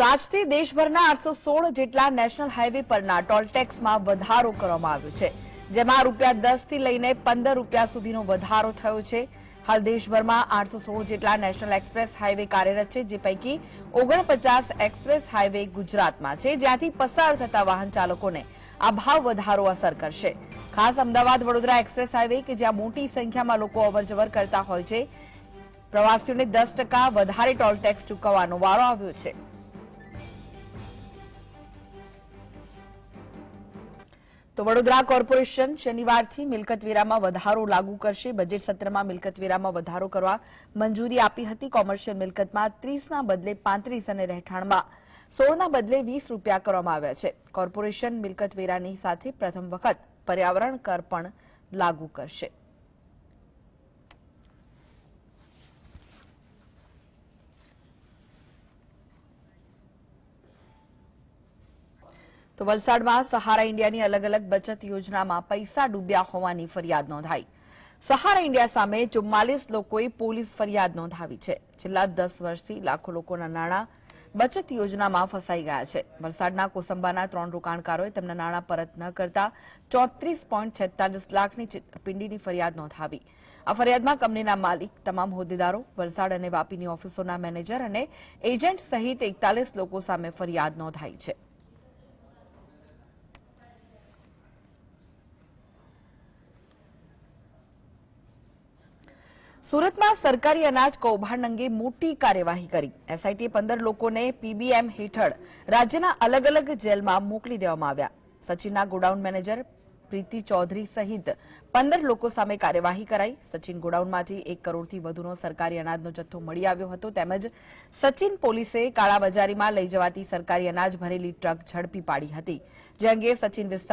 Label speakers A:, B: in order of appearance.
A: તો આજથી દેશભરના આઠસો સોળ જેટલા નેશનલ હાઈવે પરના ટોલટેક્સમાં વધારો કરવામાં આવ્યો છે જેમાં રૂપિયા દસથી લઈને પંદર રૂપિયા સુધીનો વધારો થયો છે હાલ દેશભરમાં આઠસો સોળ જેટલા નેશનલ એક્સપ્રેસ હાઈવે કાર્યરત છે જે પૈકી ઓગણપચાસ એક્સપ્રેસ હાઈવે ગુજરાતમાં છે જ્યાંથી પસાર થતા વાહન ચાલકોને આ ભાવ વધારો અસર કરશે ખાસ અમદાવાદ વડોદરા એક્સપ્રેસ હાઈવે કે જ્યાં મોટી સંખ્યામાં લોકો અવરજવર કરતા હોય છે પ્રવાસીઓને દસ વધારે ટોલ ટેક્સ ચૂકવવાનો વારો આવ્યો છે તો વડોદરા કોર્પોરેશન શનિવારથી મિલકત વેરામાં વધારો લાગુ કરશે બજેટ સત્રમાં મિલકતવેરામાં વધારો કરવા મંજૂરી આપી હતી કોમર્શિયલ મિલકતમાં ત્રીસના બદલે પાંત્રીસ અને રહેઠાણમાં સોળના બદલે વીસ રૂપિયા કરવામાં આવ્યા છે કોર્પોરેશન મિલકત વેરાની સાથે પ્રથમ વખત પર્યાવરણ કર પણ લાગુ કરશે તો વલસાડમાં સહારા ઇન્ડિયાની અલગ અલગ બચત યોજનામાં પૈસા ડૂબ્યા હોવાની ફરિયાદ નોંધાઈ સહારા ઇન્ડિયા સામે ચુમ્માલીસ લોકોએ પોલીસ ફરિયાદ નોંધાવી છે છેલ્લા દસ વર્ષથી લાખો લોકોના નાણાં બચત યોજનામાં ફસાઈ ગયા છે વલસાડના કોસંબાના ત્રણ રોકાણકારોએ તેમના નાણાં પરત ન કરતા ચોત્રીસ લાખની છેતરપિંડીની ફરિયાદ નોંધાવી આ ફરિયાદમાં કંપનીના માલિક તમામ હોદ્દેદારો વલસાડ અને વાપીની ઓફિસોના મેનેજર અને એજન્ટ સહિત એકતાલીસ લોકો સામે ફરિયાદ નોંધાઈ છે સુરતમાં સરકારી અનાજ કૌભાંડ અંગે મોટી કાર્યવાહી કરી એસઆઈટીએ પંદર લોકોને પીબીએમ હેઠળ રાજ્યના અલગ અલગ જેલમાં મોકલી દેવામાં આવ્યા સચિનના ગોડાઉન મેનેજર પ્રીતિ ચૌધરી સહિત પંદર લોકો સામે કાર્યવાહી કરાઈ સચિન ગોડાઉનમાંથી એક કરોડથી વધુનો સરકારી અનાજનો જથ્થો મળી આવ્યો હતો તેમજ સચિન પોલીસે કાળાબજારીમાં લઈ જવાતી સરકારી અનાજ ભરેલી ટ્રક ઝડપી પાડી હતી જે અંગે સચિન વિસ્તાર